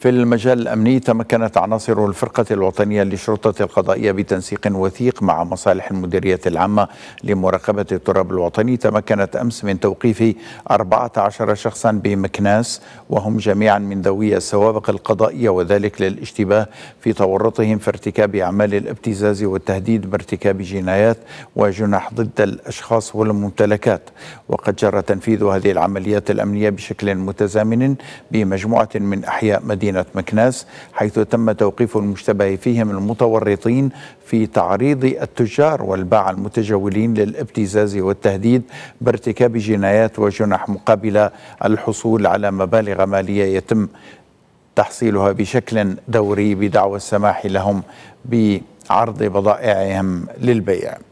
في المجال الأمني تمكنت عناصر الفرقة الوطنية للشرطة القضائية بتنسيق وثيق مع مصالح المديرية العامة لمراقبة التراب الوطني تمكنت أمس من توقيف 14 شخصا بمكناس وهم جميعا من ذوي السوابق القضائية وذلك للاشتباه في تورطهم في ارتكاب أعمال الابتزاز والتهديد بارتكاب جنايات وجنح ضد الأشخاص والممتلكات وقد جرى تنفيذ هذه العمليات الأمنية بشكل متزامن بمجموعة من أحياء مدينة مدينة مكناس حيث تم توقيف المشتبه فيه من المتورطين في تعريض التجار والباعة المتجولين للابتزاز والتهديد بارتكاب جنايات وجنح مقابل الحصول على مبالغ مالية يتم تحصيلها بشكل دوري بدعوى السماح لهم بعرض بضائعهم للبيع